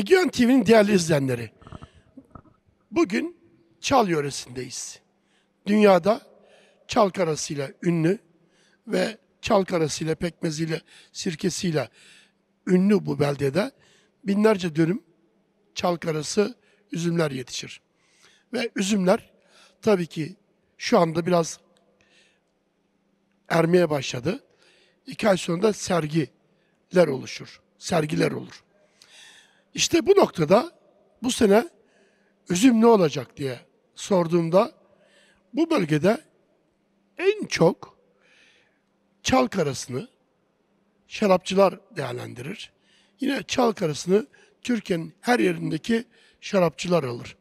Egeon TV'nin değerli izleyenleri. Bugün Çal yöresindeyiz. Dünyada Çal karasıyla ünlü ve Çal karasıyla, pekmeziyle, sirkesiyle ünlü bu beldede binlerce dönüm Çal karası üzümler yetişir. Ve üzümler tabii ki şu anda biraz ermeye başladı. İki ay sonra da sergiler oluşur. Sergiler olur. İşte bu noktada bu sene üzüm ne olacak diye sorduğumda bu bölgede en çok çalkarasını şarapçılar değerlendirir. Yine çalkarasını Türkiye'nin her yerindeki şarapçılar alır.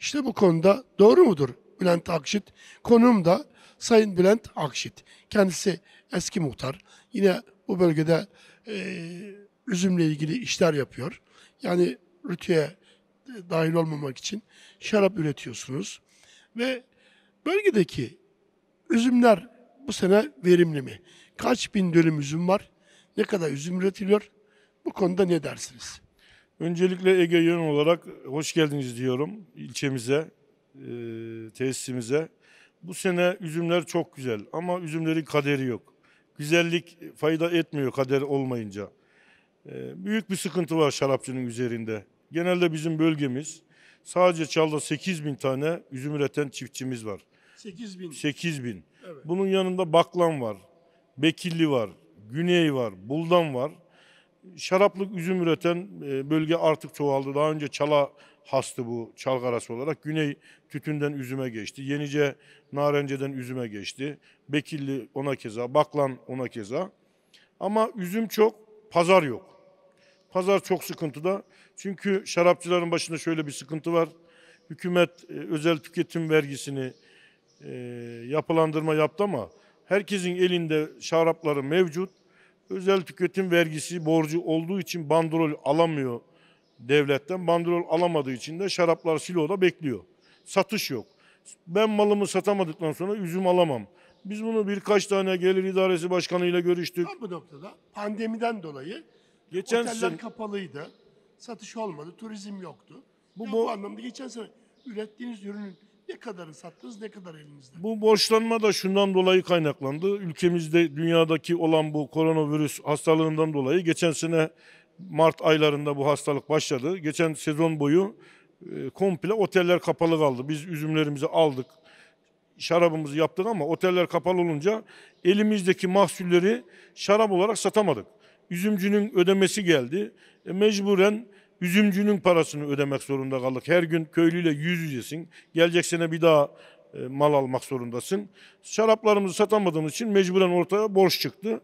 İşte bu konuda doğru mudur Bülent Akşit? Konuğum da Sayın Bülent Akşit. Kendisi eski muhtar. Yine bu bölgede e, üzümle ilgili işler yapıyor. Yani rütüye dahil olmamak için şarap üretiyorsunuz. Ve bölgedeki üzümler bu sene verimli mi? Kaç bin dönüm üzüm var? Ne kadar üzüm üretiliyor? Bu konuda ne dersiniz? Öncelikle Ege yön olarak hoş geldiniz diyorum ilçemize, e, tesisimize. Bu sene üzümler çok güzel ama üzümlerin kaderi yok. Güzellik fayda etmiyor kader olmayınca. Ee, büyük bir sıkıntı var şarapçının üzerinde. Genelde bizim bölgemiz sadece Çal'da 8 bin tane üzüm üreten çiftçimiz var. 8 bin. 8 bin. Evet. Bunun yanında Baklan var, Bekilli var, Güney var, Buldan var. Şaraplık üzüm üreten e, bölge artık çoğaldı. Daha önce Çal'a hastı bu çalgarası olarak. Güney tütünden üzüme geçti. Yenice narenceden üzüme geçti. Bekilli ona keza, Baklan ona keza. Ama üzüm çok, pazar yok. Pazar çok sıkıntıda. Çünkü şarapçıların başında şöyle bir sıkıntı var. Hükümet e, özel tüketim vergisini e, yapılandırma yaptı ama herkesin elinde şarapları mevcut. Özel tüketim vergisi borcu olduğu için bandrol alamıyor devletten. Bandrol alamadığı için de şaraplar siloda bekliyor. Satış yok. Ben malımı satamadıktan sonra üzüm alamam. Biz bunu birkaç tane gelir idaresi başkanıyla görüştük. Tam bu noktada pandemiden dolayı Geçen Oteller sene- kapalıydı. Satış olmadı. Turizm yoktu. Bu Bu, anlamda geçen sene ürettiğiniz ürünün ne kadarı sattınız, ne kadar elinizde? Bu borçlanma da şundan dolayı kaynaklandı. Ülkemizde dünyadaki olan bu koronavirüs hastalığından dolayı geçen sene Mart aylarında bu hastalık başladı. Geçen sezon boyu e, komple oteller kapalı kaldı. Biz üzümlerimizi aldık, şarabımızı yaptık ama oteller kapalı olunca elimizdeki mahsulleri şarap olarak satamadık üzümcünün ödemesi geldi. E, mecburen üzümcünün parasını ödemek zorunda kaldık. Her gün köylüyle yüz yüzesin. Gelecek sene bir daha e, mal almak zorundasın. Şaraplarımızı satamadığımız için mecburen ortaya borç çıktı.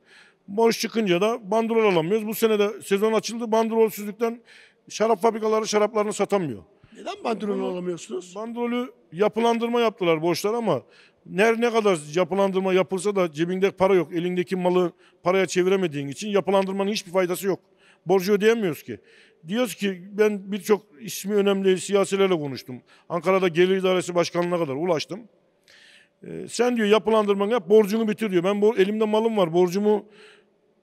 Borç çıkınca da bandrol alamıyoruz. Bu sene de sezon açıldı. Bandrolsüzlükten şarap fabrikaları şaraplarını satamıyor. Neden bandrolü alamıyorsunuz? Bandrolü yapılandırma yaptılar borçlar ama ne, ne kadar yapılandırma yapılsa da cebinde para yok. Elindeki malı paraya çeviremediğin için yapılandırmanın hiçbir faydası yok. Borcu ödeyemiyoruz ki. Diyoruz ki ben birçok ismi önemli siyasilerle konuştum. Ankara'da Gelir İdaresi Başkanlığı'na kadar ulaştım. Ee, sen diyor yapılandırman yap borcunu bitir diyor. Ben bor, elimde malım var borcumu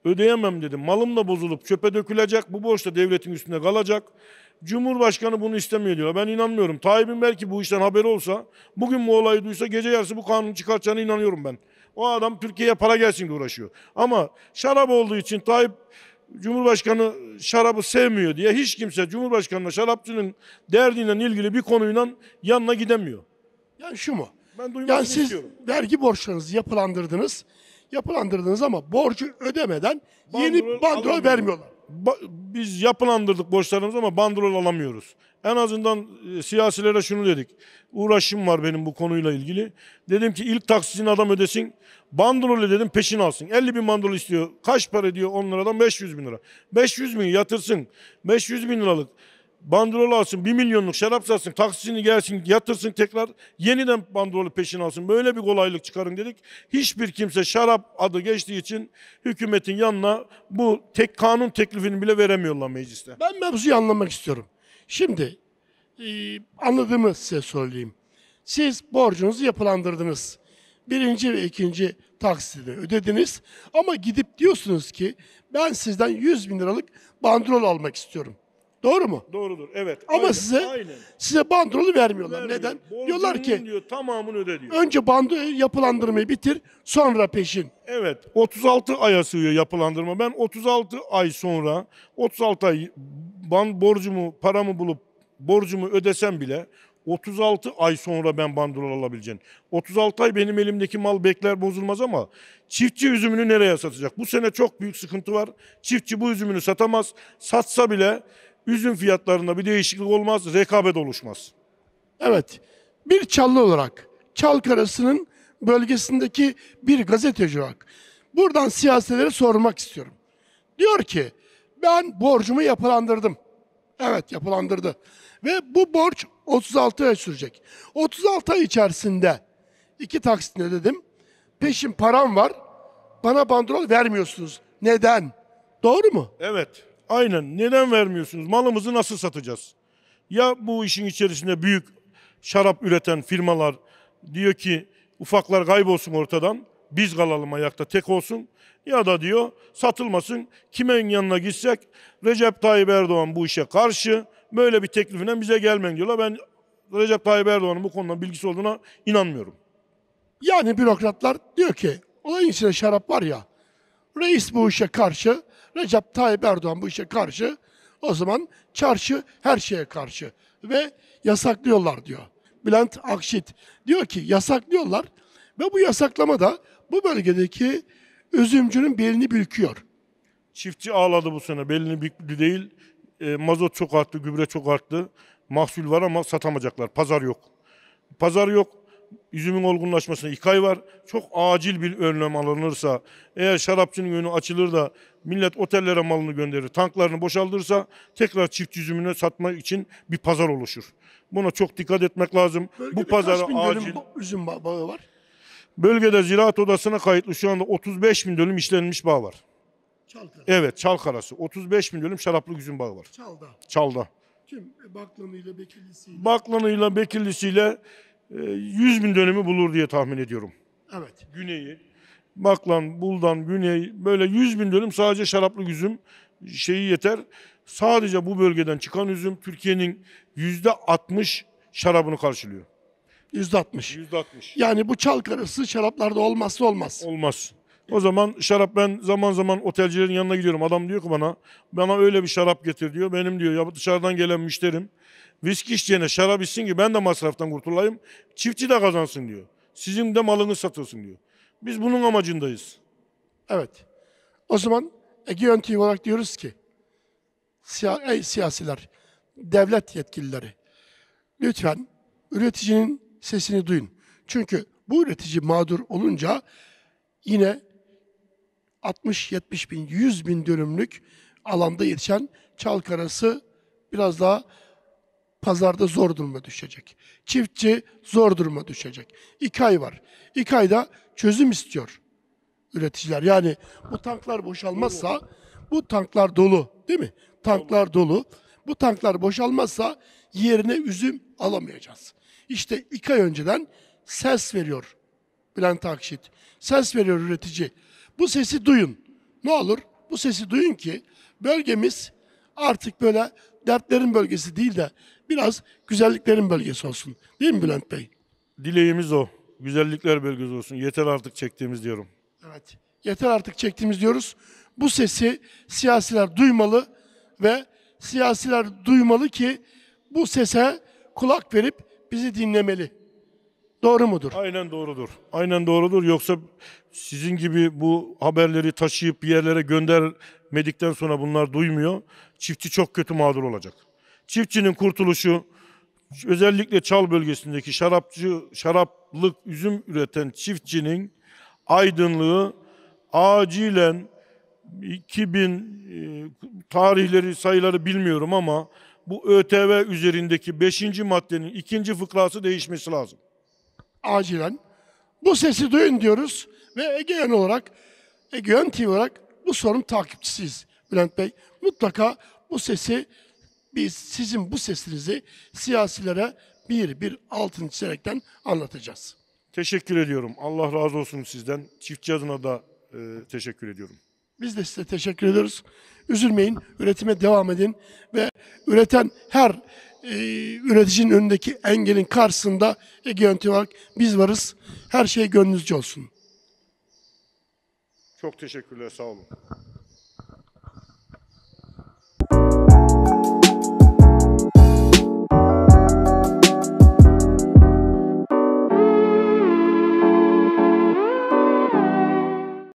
ödeyemem dedim. Malım da bozulup çöpe dökülecek. Bu borç da devletin üstünde kalacak. Cumhurbaşkanı bunu istemiyor diyor. Ben inanmıyorum. Tayyip'in belki bu işten haberi olsa, bugün bu olayı duysa gece yarısı bu kanunu çıkartacağına inanıyorum ben. O adam Türkiye'ye para gelsin diye uğraşıyor. Ama şarap olduğu için Tayyip Cumhurbaşkanı şarabı sevmiyor diye hiç kimse Cumhurbaşkanı'na şarapçının derdinden ilgili bir konuyla yanına gidemiyor. Yani şu mu? Ben yani siz istiyorum. vergi borçlarınızı yapılandırdınız. Yapılandırdınız ama borcu ödemeden bandrol yeni bandrol vermiyorlar biz yapılandırdık borçlarımızı ama bandrol alamıyoruz. En azından e, siyasilere şunu dedik. Uğraşım var benim bu konuyla ilgili. Dedim ki ilk taksitini adam ödesin. Bandrolü dedim peşin alsın. 50 bin bandrol istiyor. Kaç para diyor 10 liradan 500 bin lira. 500 bin yatırsın. 500 bin liralık bandrol alsın, bir milyonluk şarap satsın, taksisini gelsin, yatırsın tekrar yeniden bandrolü peşin alsın. Böyle bir kolaylık çıkarın dedik. Hiçbir kimse şarap adı geçtiği için hükümetin yanına bu tek kanun teklifini bile veremiyorlar mecliste. Ben mevzuyu anlamak istiyorum. Şimdi e, anladığımı size söyleyeyim. Siz borcunuzu yapılandırdınız. Birinci ve ikinci taksitini ödediniz ama gidip diyorsunuz ki ben sizden 100 bin liralık bandrol almak istiyorum. Doğru mu? Doğrudur. Evet. Ama aynen, size aynen. size bandrolü vermiyorlar. Vermiyor. Neden? Borcunun Diyorlar ki diyor, tamamını öde diyor. Önce bandı yapılandırmayı bitir, sonra peşin. Evet. 36 aya sığıyor yapılandırma. Ben 36 ay sonra 36 ay ban borcumu, paramı bulup borcumu ödesem bile 36 ay sonra ben bandrol alabileceğim. 36 ay benim elimdeki mal bekler bozulmaz ama çiftçi üzümünü nereye satacak? Bu sene çok büyük sıkıntı var. Çiftçi bu üzümünü satamaz. Satsa bile üzüm fiyatlarında bir değişiklik olmaz, rekabet oluşmaz. Evet, bir çallı olarak Çalkarası'nın bölgesindeki bir gazeteci olarak buradan siyasetlere sormak istiyorum. Diyor ki ben borcumu yapılandırdım. Evet yapılandırdı. Ve bu borç 36 ay sürecek. 36 ay içerisinde iki taksit ödedim. Peşin param var. Bana bandrol vermiyorsunuz. Neden? Doğru mu? Evet. Aynen. Neden vermiyorsunuz? Malımızı nasıl satacağız? Ya bu işin içerisinde büyük şarap üreten firmalar diyor ki ufaklar kaybolsun ortadan. Biz kalalım ayakta tek olsun. Ya da diyor satılmasın. Kimin yanına gitsek Recep Tayyip Erdoğan bu işe karşı böyle bir teklifine bize gelmeyin diyorlar. Ben Recep Tayyip Erdoğan'ın bu konuda bilgisi olduğuna inanmıyorum. Yani bürokratlar diyor ki olayın içinde şarap var ya Reis bu işe karşı, Recep Tayyip Erdoğan bu işe karşı. O zaman çarşı her şeye karşı ve yasaklıyorlar diyor. Bülent Akşit diyor ki yasaklıyorlar ve bu yasaklama da bu bölgedeki üzümcünün belini büküyor. Çiftçi ağladı bu sene. Belini büktü değil. E, mazot çok arttı, gübre çok arttı. Mahsul var ama satamayacaklar. Pazar yok. Pazar yok üzümün olgunlaşmasına iki ay var. Çok acil bir önlem alınırsa, eğer şarapçının önü açılır da millet otellere malını gönderir, tanklarını boşaltırsa tekrar çift üzümünü satma için bir pazar oluşur. Buna çok dikkat etmek lazım. Bölgede Bu pazara acil... üzüm bağı var? Bölgede ziraat odasına kayıtlı şu anda 35 bin dönüm işlenmiş bağ var. Çalkara. Evet Çalkarası. 35 bin dönüm şaraplı üzüm bağı var. Çalda. Çalda. Kim? E, Baklanıyla, Bekirlisiyle. Baklanıyla, Bekirlisiyle 100 ee, bin dönümü bulur diye tahmin ediyorum. Evet. Güneyi. Baklan, Buldan, Güney böyle 100 bin dönüm sadece şaraplı üzüm şeyi yeter. Sadece bu bölgeden çıkan üzüm Türkiye'nin yüzde %60 şarabını karşılıyor. %60. %60. Yani bu çalkarısı şaraplarda olmazsa olmaz. Olmaz. O zaman şarap ben zaman zaman otelcilerin yanına gidiyorum. Adam diyor ki bana bana öyle bir şarap getir diyor. Benim diyor ya dışarıdan gelen müşterim Viski içeceğine şarap içsin ki ben de masraftan kurtulayım. Çiftçi de kazansın diyor. Sizin de malınız satılsın diyor. Biz bunun amacındayız. Evet. O zaman Egeon TV olarak diyoruz ki siya ey siyasiler, devlet yetkilileri lütfen üreticinin sesini duyun. Çünkü bu üretici mağdur olunca yine 60-70 bin, 100 bin dönümlük alanda yetişen çalkarası biraz daha pazarda zor duruma düşecek. Çiftçi zor duruma düşecek. İki ay var. İki ayda çözüm istiyor üreticiler. Yani bu tanklar boşalmazsa bu tanklar dolu değil mi? Tanklar dolu. Bu tanklar boşalmazsa yerine üzüm alamayacağız. İşte iki ay önceden ses veriyor Bülent Akşit. Ses veriyor üretici. Bu sesi duyun. Ne olur bu sesi duyun ki bölgemiz artık böyle dertlerin bölgesi değil de biraz güzelliklerin bölgesi olsun. Değil mi Bülent Bey? Dileğimiz o. Güzellikler bölgesi olsun. Yeter artık çektiğimiz diyorum. Evet. Yeter artık çektiğimiz diyoruz. Bu sesi siyasiler duymalı ve siyasiler duymalı ki bu sese kulak verip bizi dinlemeli. Doğru mudur? Aynen doğrudur. Aynen doğrudur. Yoksa sizin gibi bu haberleri taşıyıp bir yerlere göndermedikten sonra bunlar duymuyor. Çiftçi çok kötü mağdur olacak. Çiftçinin kurtuluşu özellikle Çal bölgesindeki şarapçı, şaraplık üzüm üreten çiftçinin aydınlığı acilen 2000 e, tarihleri sayıları bilmiyorum ama bu ÖTV üzerindeki 5. maddenin 2. fıkrası değişmesi lazım acilen. Bu sesi duyun diyoruz ve egeyen olarak, Egeon TV olarak bu sorunun takipçisiyiz Bülent Bey. Mutlaka bu sesi, biz sizin bu sesinizi siyasilere bir bir altın çizerekten anlatacağız. Teşekkür ediyorum. Allah razı olsun sizden. Çiftçi adına da e, teşekkür ediyorum. Biz de size teşekkür ediyoruz. Üzülmeyin, üretime devam edin ve üreten her ee, üreticinin önündeki engelin karşısında Ege Yönetim olarak biz varız. Her şey gönlünüzce olsun. Çok teşekkürler, sağ olun.